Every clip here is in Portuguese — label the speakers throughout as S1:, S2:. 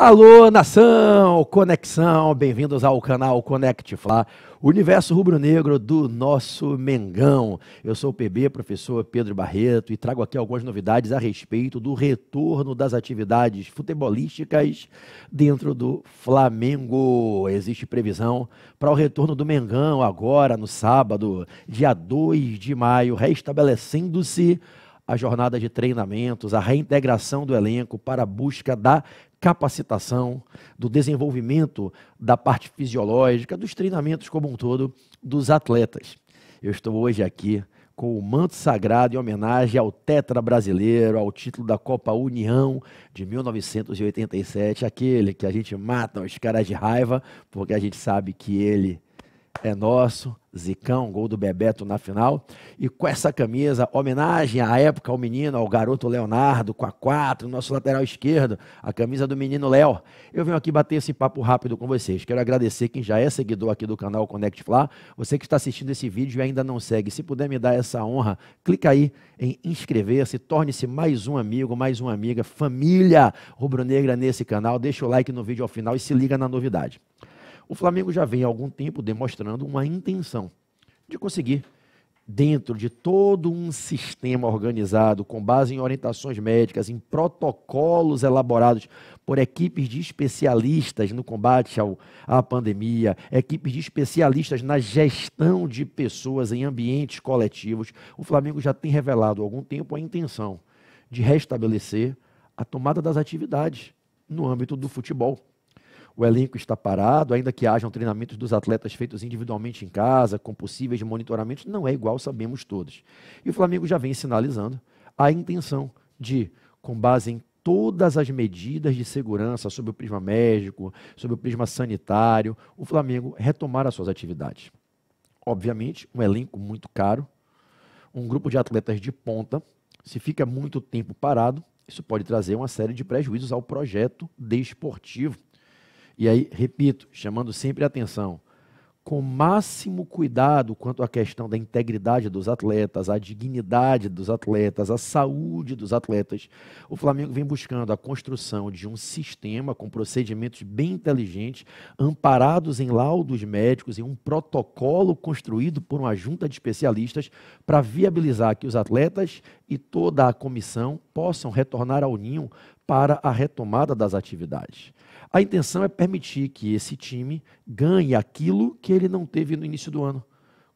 S1: Alô, nação, conexão, bem-vindos ao canal Connect Fla, universo rubro-negro do nosso Mengão. Eu sou o PB, professor Pedro Barreto, e trago aqui algumas novidades a respeito do retorno das atividades futebolísticas dentro do Flamengo. Existe previsão para o retorno do Mengão agora, no sábado, dia 2 de maio, restabelecendo-se a jornada de treinamentos, a reintegração do elenco para a busca da capacitação, do desenvolvimento da parte fisiológica, dos treinamentos como um todo dos atletas. Eu estou hoje aqui com o manto sagrado em homenagem ao tetra brasileiro, ao título da Copa União de 1987, aquele que a gente mata os caras de raiva, porque a gente sabe que ele é nosso, Zicão, gol do Bebeto na final. E com essa camisa, homenagem à época ao menino, ao garoto Leonardo, com a 4, nosso lateral esquerdo, a camisa do menino Léo. Eu venho aqui bater esse papo rápido com vocês. Quero agradecer quem já é seguidor aqui do canal Connect Fla. Você que está assistindo esse vídeo e ainda não segue, se puder me dar essa honra, clica aí em inscrever-se, torne-se mais um amigo, mais uma amiga, família rubro-negra nesse canal. Deixa o like no vídeo ao final e se liga na novidade. O Flamengo já vem há algum tempo demonstrando uma intenção de conseguir, dentro de todo um sistema organizado, com base em orientações médicas, em protocolos elaborados por equipes de especialistas no combate ao, à pandemia, equipes de especialistas na gestão de pessoas em ambientes coletivos, o Flamengo já tem revelado há algum tempo a intenção de restabelecer a tomada das atividades no âmbito do futebol o elenco está parado, ainda que hajam treinamentos dos atletas feitos individualmente em casa, com possíveis monitoramentos, não é igual, sabemos todos. E o Flamengo já vem sinalizando a intenção de, com base em todas as medidas de segurança sobre o prisma médico, sobre o prisma sanitário, o Flamengo retomar as suas atividades. Obviamente, um elenco muito caro, um grupo de atletas de ponta, se fica muito tempo parado, isso pode trazer uma série de prejuízos ao projeto desportivo. E aí, repito, chamando sempre atenção, com máximo cuidado quanto à questão da integridade dos atletas, a dignidade dos atletas, a saúde dos atletas, o Flamengo vem buscando a construção de um sistema com procedimentos bem inteligentes, amparados em laudos médicos e um protocolo construído por uma junta de especialistas para viabilizar que os atletas e toda a comissão possam retornar ao ninho para a retomada das atividades. A intenção é permitir que esse time ganhe aquilo que ele não teve no início do ano: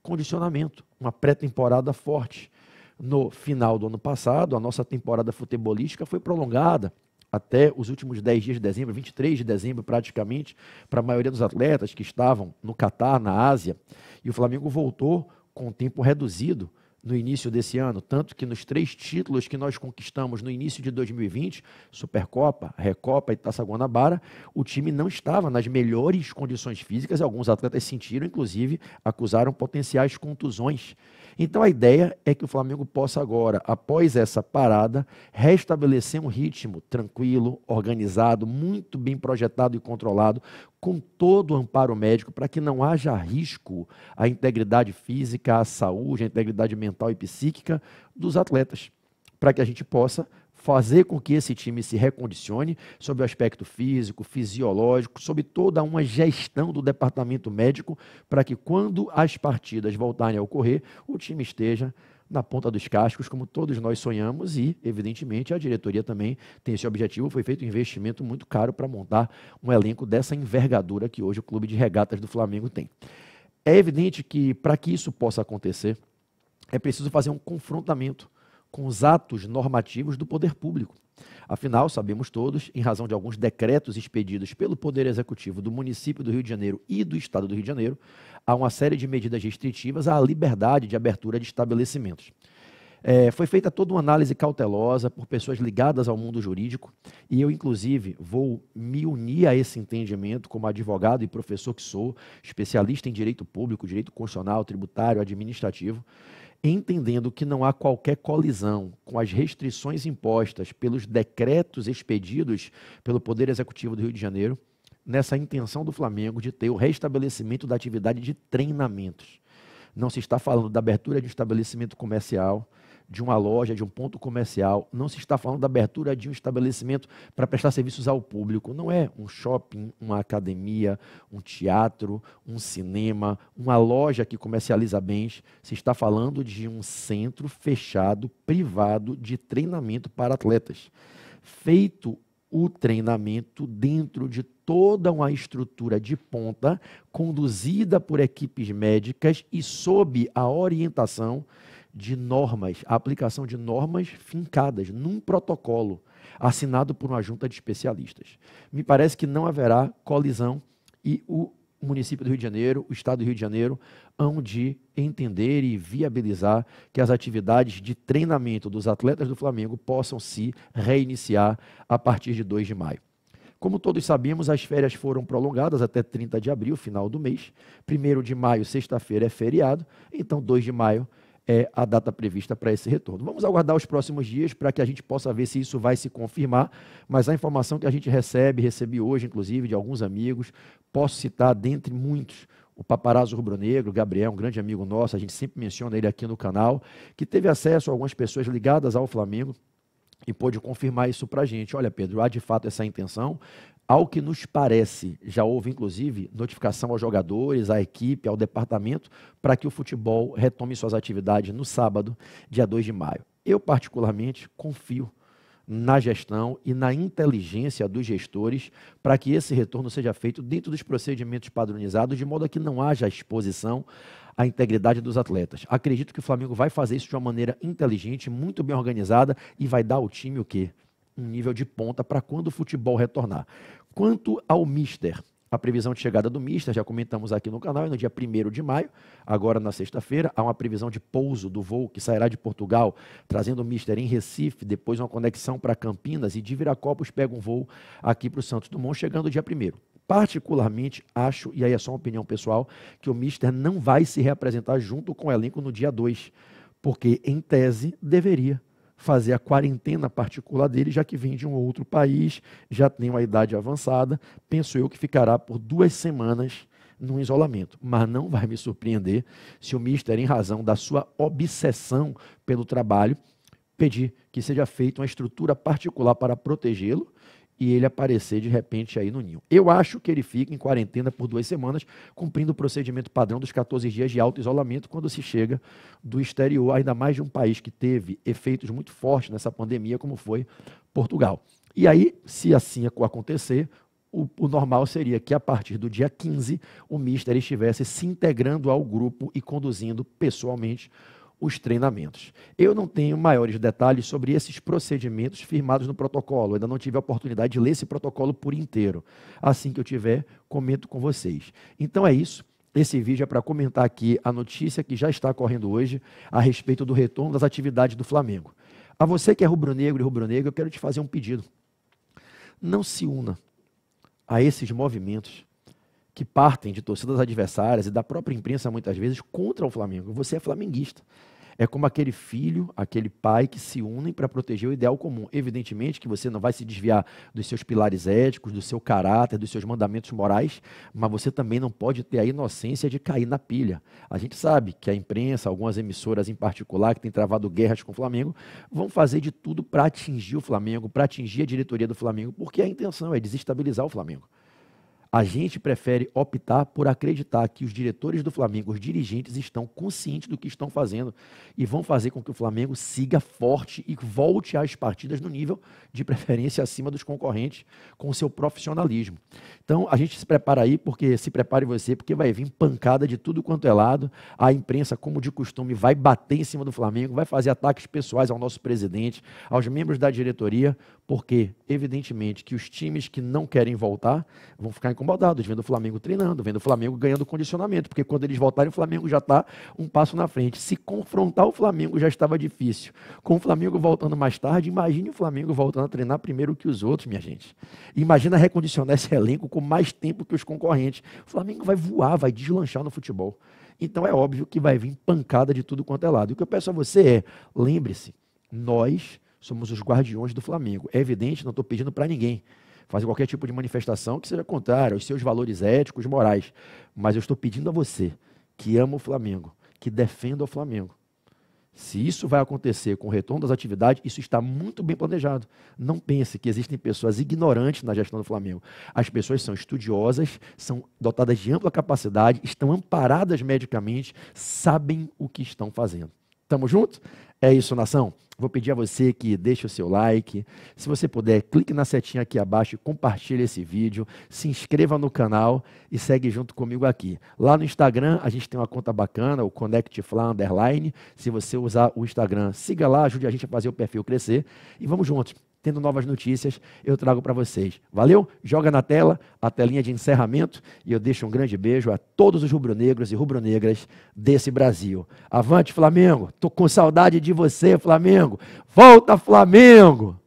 S1: condicionamento, uma pré-temporada forte. No final do ano passado, a nossa temporada futebolística foi prolongada até os últimos 10 dias de dezembro, 23 de dezembro praticamente, para a maioria dos atletas que estavam no Catar, na Ásia. E o Flamengo voltou com o tempo reduzido no início desse ano, tanto que nos três títulos que nós conquistamos no início de 2020, Supercopa, Recopa e Taça Guanabara, o time não estava nas melhores condições físicas, alguns atletas sentiram, inclusive acusaram potenciais contusões. Então a ideia é que o Flamengo possa agora, após essa parada, restabelecer um ritmo tranquilo, organizado, muito bem projetado e controlado, com todo o amparo médico, para que não haja risco à integridade física, à saúde, à integridade mental e psíquica dos atletas, para que a gente possa fazer com que esse time se recondicione sobre o aspecto físico, fisiológico, sobre toda uma gestão do departamento médico, para que quando as partidas voltarem a ocorrer, o time esteja na ponta dos cascos, como todos nós sonhamos, e, evidentemente, a diretoria também tem esse objetivo. Foi feito um investimento muito caro para montar um elenco dessa envergadura que hoje o Clube de Regatas do Flamengo tem. É evidente que, para que isso possa acontecer, é preciso fazer um confrontamento com os atos normativos do poder público. Afinal, sabemos todos, em razão de alguns decretos expedidos pelo Poder Executivo do município do Rio de Janeiro e do Estado do Rio de Janeiro, há uma série de medidas restritivas à liberdade de abertura de estabelecimentos. É, foi feita toda uma análise cautelosa por pessoas ligadas ao mundo jurídico e eu, inclusive, vou me unir a esse entendimento como advogado e professor que sou, especialista em direito público, direito constitucional, tributário, administrativo entendendo que não há qualquer colisão com as restrições impostas pelos decretos expedidos pelo Poder Executivo do Rio de Janeiro, nessa intenção do Flamengo de ter o restabelecimento da atividade de treinamentos. Não se está falando da abertura de um estabelecimento comercial, de uma loja, de um ponto comercial, não se está falando da abertura de um estabelecimento para prestar serviços ao público. Não é um shopping, uma academia, um teatro, um cinema, uma loja que comercializa bens. Se está falando de um centro fechado, privado de treinamento para atletas. Feito o treinamento dentro de toda uma estrutura de ponta, conduzida por equipes médicas e sob a orientação de normas, a aplicação de normas fincadas num protocolo assinado por uma junta de especialistas. Me parece que não haverá colisão e o município do Rio de Janeiro, o estado do Rio de Janeiro, hão de entender e viabilizar que as atividades de treinamento dos atletas do Flamengo possam se reiniciar a partir de 2 de maio. Como todos sabemos, as férias foram prolongadas até 30 de abril, final do mês. 1 de maio, sexta-feira, é feriado, então 2 de maio é a data prevista para esse retorno. Vamos aguardar os próximos dias para que a gente possa ver se isso vai se confirmar, mas a informação que a gente recebe, recebi hoje, inclusive, de alguns amigos, posso citar dentre muitos. O paparazzo rubro-negro, Gabriel, um grande amigo nosso, a gente sempre menciona ele aqui no canal, que teve acesso a algumas pessoas ligadas ao Flamengo, e pôde confirmar isso para a gente. Olha, Pedro, há de fato essa intenção. Ao que nos parece, já houve inclusive notificação aos jogadores, à equipe, ao departamento, para que o futebol retome suas atividades no sábado, dia 2 de maio. Eu, particularmente, confio na gestão e na inteligência dos gestores para que esse retorno seja feito dentro dos procedimentos padronizados, de modo a que não haja exposição à integridade dos atletas. Acredito que o Flamengo vai fazer isso de uma maneira inteligente, muito bem organizada e vai dar ao time o quê? um nível de ponta para quando o futebol retornar. Quanto ao Mister, a previsão de chegada do Mister, já comentamos aqui no canal, é no dia 1 de maio, agora na sexta-feira, há uma previsão de pouso do voo que sairá de Portugal, trazendo o Mister em Recife, depois uma conexão para Campinas e de Viracopos pega um voo aqui para o Santos Dumont, chegando dia 1 particularmente acho, e aí é só uma opinião pessoal, que o Mister não vai se reapresentar junto com o elenco no dia 2, porque em tese deveria fazer a quarentena particular dele, já que vem de um outro país, já tem uma idade avançada, penso eu que ficará por duas semanas num isolamento. Mas não vai me surpreender se o Mister, em razão da sua obsessão pelo trabalho, pedir que seja feita uma estrutura particular para protegê-lo e ele aparecer de repente aí no ninho. Eu acho que ele fica em quarentena por duas semanas, cumprindo o procedimento padrão dos 14 dias de alto isolamento quando se chega do exterior, ainda mais de um país que teve efeitos muito fortes nessa pandemia, como foi Portugal. E aí, se assim acontecer, o, o, normal seria que a partir do dia 15 o Mister estivesse se integrando ao grupo e conduzindo pessoalmente os treinamentos. Eu não tenho maiores detalhes sobre esses procedimentos firmados no protocolo. ainda não tive a oportunidade de ler esse protocolo por inteiro. Assim que eu tiver, comento com vocês. Então é isso. Esse vídeo é para comentar aqui a notícia que já está correndo hoje a respeito do retorno das atividades do Flamengo. A você que é rubro-negro e rubro-negro, eu quero te fazer um pedido. Não se una a esses movimentos que partem de torcidas adversárias e da própria imprensa muitas vezes contra o Flamengo. Você é flamenguista. É como aquele filho, aquele pai que se unem para proteger o ideal comum. Evidentemente que você não vai se desviar dos seus pilares éticos, do seu caráter, dos seus mandamentos morais, mas você também não pode ter a inocência de cair na pilha. A gente sabe que a imprensa, algumas emissoras em particular que têm travado guerras com o Flamengo, vão fazer de tudo para atingir o Flamengo, para atingir a diretoria do Flamengo, porque a intenção é desestabilizar o Flamengo. A gente prefere optar por acreditar que os diretores do Flamengo, os dirigentes, estão conscientes do que estão fazendo e vão fazer com que o Flamengo siga forte e volte às partidas no nível de preferência acima dos concorrentes com seu profissionalismo. Então, a gente se prepara aí, porque se prepare você, porque vai vir pancada de tudo quanto é lado. A imprensa, como de costume, vai bater em cima do Flamengo, vai fazer ataques pessoais ao nosso presidente, aos membros da diretoria, porque, evidentemente, que os times que não querem voltar vão ficar incomodados, vendo o Flamengo treinando, vendo o Flamengo ganhando condicionamento, porque quando eles voltarem, o Flamengo já está um passo na frente. Se confrontar o Flamengo já estava difícil. Com o Flamengo voltando mais tarde, imagine o Flamengo voltando a treinar primeiro que os outros, minha gente. Imagina recondicionar esse elenco com mais tempo que os concorrentes. O Flamengo vai voar, vai deslanchar no futebol. Então é óbvio que vai vir pancada de tudo quanto é lado. E o que eu peço a você é, lembre-se, nós somos os guardiões do Flamengo. É evidente, não estou pedindo para ninguém fazer qualquer tipo de manifestação que seja contrária aos seus valores éticos, morais. Mas eu estou pedindo a você, que ama o Flamengo, que defenda o Flamengo. Se isso vai acontecer com o retorno das atividades, isso está muito bem planejado. Não pense que existem pessoas ignorantes na gestão do Flamengo. As pessoas são estudiosas, são dotadas de ampla capacidade, estão amparadas medicamente, sabem o que estão fazendo. Tamo junto? É isso, nação. Vou pedir a você que deixe o seu like. Se você puder, clique na setinha aqui abaixo, e compartilhe esse vídeo, se inscreva no canal e segue junto comigo aqui. Lá no Instagram, a gente tem uma conta bacana, o ConnectFla Underline. Se você usar o Instagram, siga lá, ajude a gente a fazer o perfil crescer. E vamos juntos tendo novas notícias, eu trago para vocês. Valeu? Joga na tela a telinha de encerramento e eu deixo um grande beijo a todos os rubro-negros e rubro-negras desse Brasil. Avante, Flamengo! Tô com saudade de você, Flamengo! Volta, Flamengo!